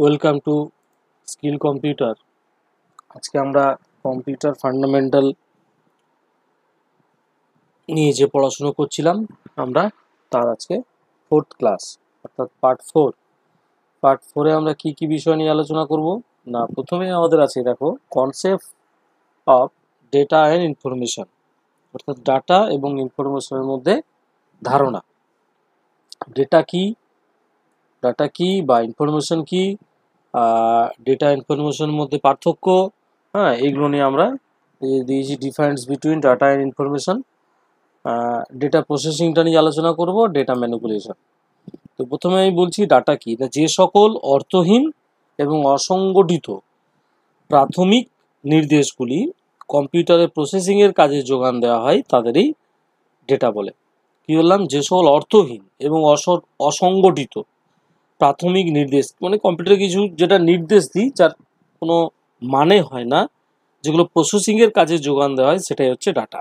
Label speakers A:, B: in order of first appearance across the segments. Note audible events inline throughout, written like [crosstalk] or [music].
A: welcome to skill computer আজকে আমরা computer fundamental নিয়ে যে পড়াশুনো করছিলাম আমরা তার আজকে ফোর্থ ক্লাস অর্থাৎ পার্ট ফোর পার্ট ফোরে আমরা কি কি বিষয় নিয়ে আলোচনা করব না প্রথমে আমাদের আছে দেখো concept of data and information অর্থাৎ ডাটা এবং ইনফরমেশনের মধ্যে ধারণা ডেটা কি ডাটা কি বা ইনফরমেশন কি ডেটা ইনফরমেশনের মধ্যে পার্থক্য হ্যাঁ এইগুলো নিয়ে আমরা দিয়েছি difference between data and information data প্রসেসিংটা নিয়ে আলোচনা করব ডেটা ম্যানুপুলেশন তো প্রথমে আমি বলছি ডাটা কি না যে সকল অর্থহীন এবং অসংগঠিত প্রাথমিক নির্দেশগুলি কম্পিউটারে প্রসেসিংয়ের কাজে যোগান দেওয়া হয় তাদেরই ডেটা বলে কী বললাম যে সকল অর্থহীন এবং অস অসংগঠিত প্রাথমিক নির্দেশ মানে কম্পিউটারে কিছু যেটা নির্দেশ দিই যার কোনো মানে হয় না যেগুলো প্রসেসিংয়ের কাজে যোগান দেওয়া হয় সেটাই হচ্ছে ডাটা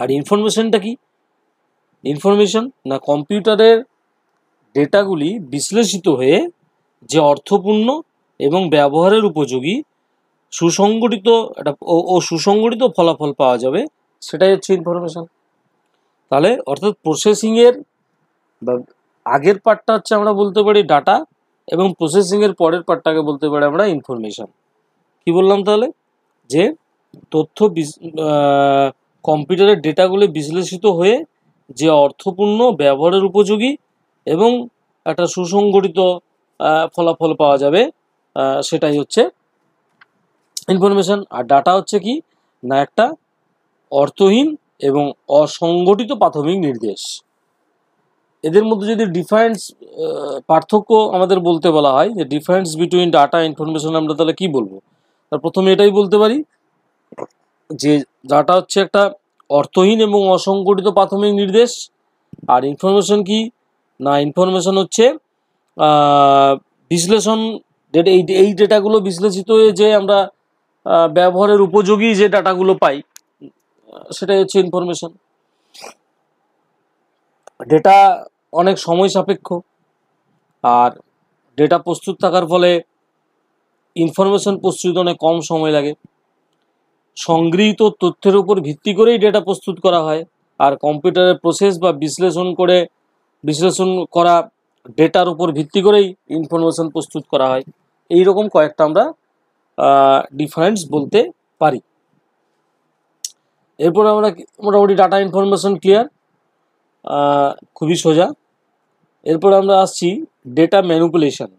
A: আর ইনফরমেশনটা কি ইনফরমেশন না কম্পিউটারের ডেটাগুলি বিশ্লেষিত হয়ে যে অর্থপূর্ণ এবং ব্যবহারের উপযোগী সুসংগঠিত একটা ও সুসংগঠিত ফলাফল পাওয়া যাবে সেটাই হচ্ছে ইনফরমেশন তাহলে অর্থাৎ প্রসেসিংয়ের আগের পার্টটা হচ্ছে আমরা বলতে পারি ডাটা এবং প্রসেসিংয়ের পরের পার্টটাকে বলতে পারি আমরা ইনফরমেশান কি বললাম তাহলে যে তথ্য কম্পিউটারের ডেটাগুলি বিশ্লেষিত হয়ে যে অর্থপূর্ণ ব্যবহারের উপযোগী এবং একটা সুসংগঠিত ফলাফল পাওয়া যাবে সেটাই হচ্ছে ইনফরমেশান আর ডাটা হচ্ছে কি না একটা অর্থহীন এবং অসংগঠিত প্রাথমিক নির্দেশ এদের মধ্যে যদি ডিফারেন্স পার্থক্য আমাদের বলতে বলা হয় যে ডিফারেন্স বিটুইন ডাটা ইনফরমেশন আমরা তাহলে কি বলবো তার প্রথমে এটাই বলতে পারি যে ডাটা হচ্ছে একটা অর্থহীন এবং অসংগঠিত প্রাথমিক নির্দেশ আর ইনফরমেশন কি না ইনফরমেশন হচ্ছে বিশ্লেষণ ডেটা এই এই ডেটাগুলো বিশ্লেষিত হয়ে যে আমরা ব্যবহারের উপযোগী যে ডাটাগুলো পাই সেটাই হচ্ছে ইনফরমেশন ডেটা অনেক সময় সাপেক্ষ আর ডেটা প্রস্তুত থাকার ফলে ইনফরমেশন প্রস্তুত অনেক কম সময় লাগে সংগৃহীত তথ্যের উপর ভিত্তি করেই ডেটা প্রস্তুত করা হয় আর কম্পিউটারের প্রসেস বা বিশ্লেষণ করে বিশ্লেষণ করা ডেটার উপর ভিত্তি করেই ইনফরমেশন প্রস্তুত করা হয় এই রকম কয়েকটা আমরা ডিফারেন্স বলতে পারি এরপর আমরা মোটামুটি ডাটা ইনফরমেশন ক্লিয়ার খুবই সোজা এরপর আমরা আসছি ডেটা ম্যানুপুলেশন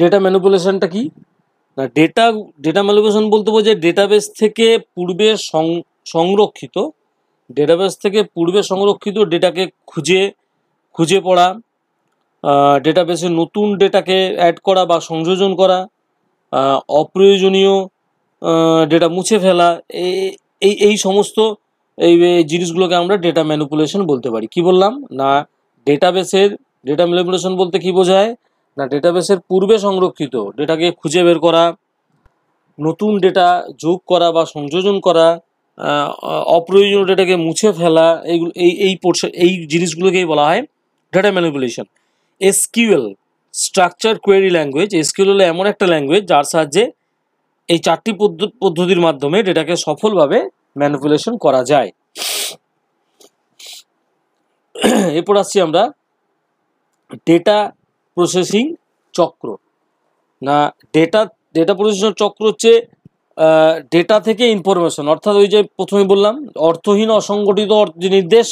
A: ডেটা ম্যানুপুলেশনটা কি না ডেটা ডেটা ম্যানুপুলেশন বলতে বলছে ডেটাবেস থেকে পূর্বে সংরক্ষিত ডেটাবেস থেকে পূর্বে সংরক্ষিত ডেটাকে খুঁজে খুঁজে পড়া ডেটাবেসে নতুন ডেটাকে অ্যাড করা বা সংযোজন করা অপ্রয়োজনীয় ডেটা মুছে ফেলা এই এই সমস্ত এই জিনিসগুলোকে আমরা ডেটা ম্যানুপুলেশন বলতে পারি কি বললাম না ডেটাবেসের ডেটা ম্যানুপুলেশন বলতে কি বোঝায় না ডেটাবেসের পূর্বে সংরক্ষিত ডেটাকে খুঁজে বের করা নতুন ডেটা যোগ করা বা সংযোজন করা অপ্রয়োজনীয় ডেটাকে মুছে ফেলা এইগুলো এই এই এই জিনিসগুলোকেই বলা হয় data manipulation SQL structure query language SQL হলো এমন একটা ল্যাঙ্গুয়েজ যার সাহায্যে এই চারটি পদ্ধতির মাধ্যমে ডেটাকে সফলভাবে ম্যানিপুলেশন করা যায় এরপর আসছি আমরা ডেটা প্রসেসিং চক্র না ডেটা ডেটা প্রসেসিং চক্র হচ্ছে ডেটা থেকে ইনফরমেশন অর্থাৎ ওই যে প্রথমে বললাম অর্থহীন অসংগঠিত নির্দেশ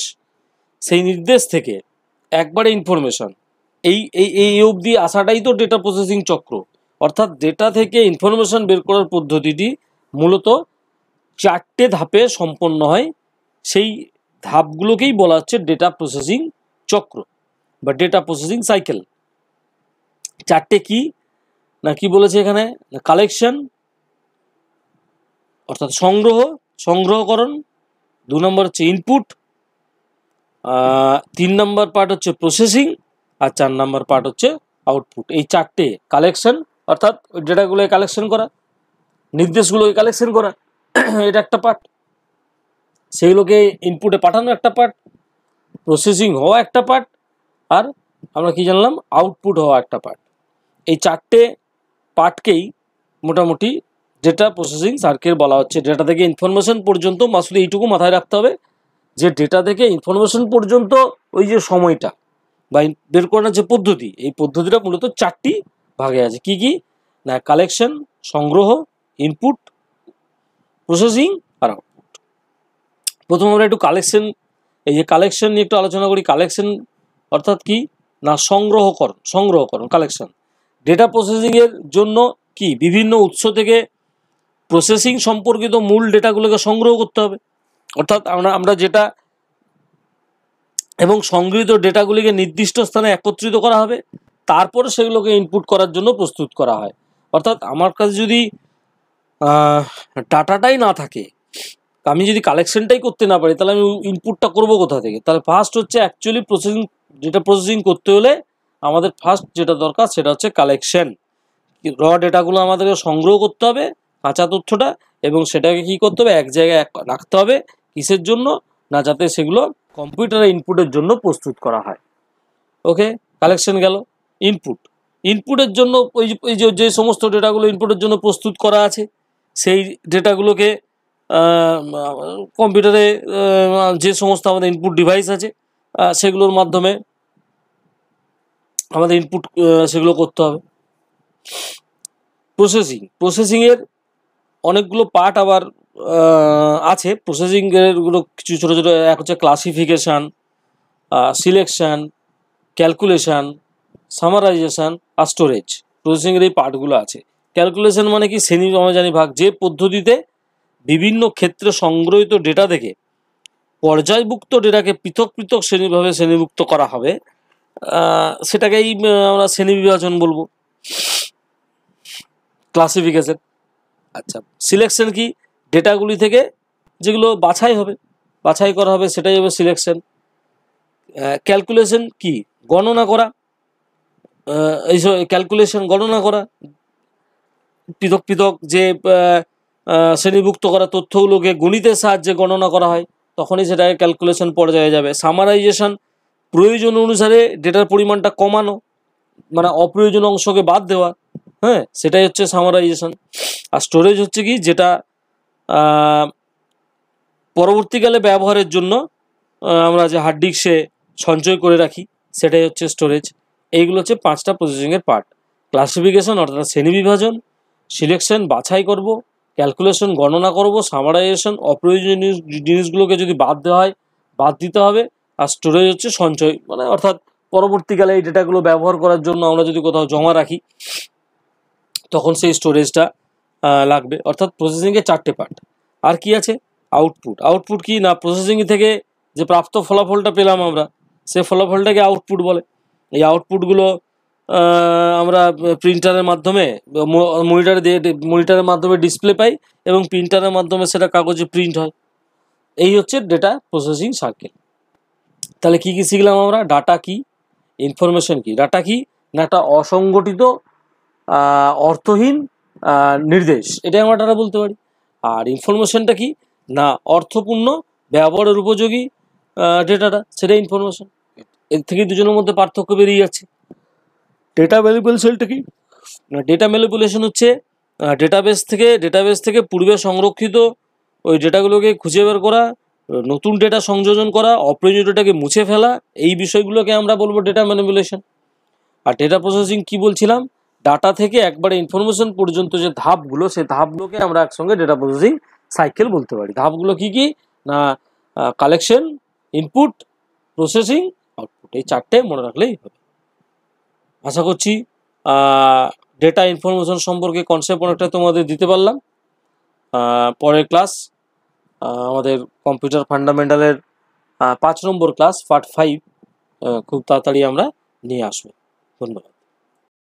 A: সেই নির্দেশ থেকে একবারে ইনফরমেশন এই এই এই অবধি আসাটাই তো ডেটা প্রসেসিং চক্র অর্থাৎ ডেটা থেকে ইনফরমেশান বের করার পদ্ধতিটি মূলত চারটে ধাপে সম্পন্ন হয় সেই ধাপগুলোকেই বলা হচ্ছে ডেটা প্রসেসিং চক্র বা ডেটা প্রসেসিং সাইকেল চারটে কি না কি বলেছে এখানে কালেকশন অর্থাৎ সংগ্রহ সংগ্রহকরণ দু নম্বর হচ্ছে ইনপুট তিন নম্বর পার্ট হচ্ছে প্রসেসিং আর চার নাম্বার পার্ট হচ্ছে আউটপুট এই চারটে কালেকশন অর্থাৎ ডেটাগুলোকে কালেকশন করা নির্দেশগুলোকে কালেকশন করা [clears throat] এটা একটা পার্ট সেগুলোকে ইনপুটে পাঠানো একটা পার্ট প্রসেসিং হওয়া একটা পার্ট আর আমরা কি জানলাম আউটপুট হওয়া একটা পার্ট এই চারটে পার্টকেই মোটামুটি ডেটা প্রসেসিং সার্কেল বলা হচ্ছে ডেটা থেকে ইনফরমেশন পর্যন্ত মাসুলি এইটুকু মাথায় রাখতে হবে যে ডেটা থেকে ইনফরমেশন পর্যন্ত ওই যে সময়টা বা বের করার যে পদ্ধতি এই পদ্ধতিটা মূলত চারটি ভাগে আছে কি কি না কালেকশন সংগ্রহ ইনপুট প্রসেসিং আর আউটপুট প্রথম আমরা একটু কালেকশন এই যে কালেকশন নিয়ে একটু আলোচনা করি কালেকশন অর্থাৎ কি না সংগ্রহকরণ সংগ্রহকরণ কালেকশন ডেটা প্রসেসিংয়ের জন্য কি বিভিন্ন উৎস থেকে প্রসেসিং সম্পর্কিত মূল ডেটাগুলোকে সংগ্রহ করতে হবে অর্থাৎ আমরা আমরা যেটা এবং সংগৃহীত ডেটাগুলিকে নির্দিষ্ট স্থানে একত্রিত করা হবে তারপরে সেগুলোকে ইনপুট করার জন্য প্রস্তুত করা হয় অর্থাৎ আমার কাছে যদি ডাটাটাই না থাকে আমি যদি কালেকশনটাই করতে না পারি তাহলে আমি ইনপুটটা করব কোথা থেকে তাহলে ফার্স্ট হচ্ছে অ্যাকচুয়ালি প্রসেসিং ডেটা প্রসেসিং করতে হলে আমাদের ফার্স্ট যেটা দরকার সেটা হচ্ছে কালেকশন র ডেটাগুলো আমাদেরকে সংগ্রহ করতে হবে কাঁচা তথ্যটা এবং সেটাকে কি করতে হবে এক জায়গায় রাখতে হবে কিসের জন্য না যাতে সেগুলো কম্পিউটারে ইনপুটের জন্য প্রস্তুত করা হয় ওকে কালেকশন গেল ইনপুট ইনপুটের জন্য ওই যে যে সমস্ত ডেটাগুলো ইনপুটের জন্য প্রস্তুত করা আছে সেই ডেটাগুলোকে কম্পিউটারে যে সমস্ত আমাদের ইনপুট ডিভাইস আছে সেগুলোর মাধ্যমে আমাদের ইনপুট সেগুলো করতে হবে প্রসেসিং প্রসেসিংয়ের অনেকগুলো পার্ট আবার আছে প্রসেসিংয়েরগুলো কিছু ছোটো ছোটো এক হচ্ছে ক্লাসিফিকেশান সিলেকশান ক্যালকুলেশান সামারাইজেশান আর স্টোরেজ প্রসেসিংয়ের এই পার্টগুলো আছে ক্যালকুলেশান মানে কি শ্রেণী জানি ভাগ যে পদ্ধতিতে বিভিন্ন ক্ষেত্রে সংগ্রহিত ডেটা থেকে পর্যায়ভুক্ত ডেটাকে পৃথক পৃথক শ্রেণীভাবে শ্রেণীভুক্ত করা হবে সেটাকেই আমরা শ্রেণী বিভাজন বলবো ক্লাসিফিকেশন আচ্ছা সিলেকশন কি ডেটাগুলি থেকে যেগুলো বাছাই হবে বাছাই করা হবে সেটাই হবে সিলেকশন ক্যালকুলেশন কি গণনা করা এই ক্যালকুলেশন গণনা করা পৃথক পৃথক যে শ্রেণীভুক্ত করা তথ্যগুলোকে গণিতের সাহায্যে গণনা করা হয় তখনই সেটাকে ক্যালকুলেশন পর্যায়ে যাবে সামারাইজেশন প্রয়োজন অনুসারে ডেটার পরিমাণটা কমানো মানে অপ্রয়োজন অংশকে বাদ দেওয়া হ্যাঁ সেটাই হচ্ছে সামারাইজেশন আর স্টোরেজ হচ্ছে কি যেটা পরবর্তীকালে ব্যবহারের জন্য আমরা যে হার্ড ডিস্কে সঞ্চয় করে রাখি সেটাই হচ্ছে স্টোরেজ এইগুলো হচ্ছে পাঁচটা প্রসেসিংয়ের পার্ট ক্লাসিফিকেশন অর্থাৎ শ্রেণীবিভাজন সিলেকশন বাছাই করব ক্যালকুলেশন গণনা করব সামারাইজেশন অপ্রয়োজনীয় জিনিসগুলোকে যদি বাদ দেওয়া হয় বাদ দিতে হবে আর স্টোরেজ হচ্ছে সঞ্চয় মানে অর্থাৎ পরবর্তীকালে এই ডেটাগুলো ব্যবহার করার জন্য আমরা যদি কোথাও জমা রাখি তখন সেই স্টোরেজটা লাগবে অর্থাৎ প্রসেসিংয়ে চারটে পার্ট আর কি আছে আউটপুট আউটপুট কি না প্রসেসিং থেকে যে প্রাপ্ত ফলাফলটা পেলাম আমরা সে ফলাফলটাকে আউটপুট বলে এই আউটপুটগুলো আমরা প্রিন্টারের মাধ্যমে মনিটারে দিয়ে মনিটারের মাধ্যমে ডিসপ্লে পাই এবং প্রিন্টারের মাধ্যমে সেটা কাগজে প্রিন্ট হয় এই হচ্ছে ডেটা প্রসেসিং সার্কেল তাহলে কি কী শিখলাম আমরা ডাটা কি ইনফরমেশন কি ডাটা কি না একটা অসংগঠিত অর্থহীন নির্দেশ এটাই আমরা ডাটা বলতে পারি আর ইনফরমেশনটা কি না অর্থপূর্ণ ব্যবহারের উপযোগী ডেটাটা সেটাই ইনফরমেশন এর থেকে দুজনের মধ্যে পার্থক্য বেরিয়ে যাচ্ছে ডেটা ভ্যালুবেলসেলটা কি ডেটা ম্যানিপুলেশন হচ্ছে ডেটাবেস থেকে ডেটাবেস থেকে পূর্বে সংরক্ষিত ওই ডেটাগুলোকে খুঁজে বের করা নতুন ডেটা সংযোজন করা অপ্রয়োজনীয় ডেটাকে মুছে ফেলা এই বিষয়গুলোকে আমরা বলবো ডেটা ম্যানিপুলেশন আর ডেটা প্রসেসিং কি বলছিলাম ডাটা থেকে একবারে ইনফরমেশন পর্যন্ত যে ধাপগুলো সেই ধাপগুলোকে আমরা একসঙ্গে ডেটা প্রসেসিং সাইকেল বলতে পারি ধাপগুলো কি কি না কালেকশন ইনপুট প্রসেসিং আউটপুট এই চারটে মনে রাখলেই হবে আশা করছি ডেটা ইনফরমেশন সম্পর্কে কনসেপ্ট অনেকটা তোমাদের দিতে পারলাম পরের ক্লাস আমাদের কম্পিউটার ফান্ডামেন্টালের পাঁচ নম্বর ক্লাস পার্ট ফাইভ খুব তাড়াতাড়ি আমরা নিয়ে আসবো ধন্যবাদ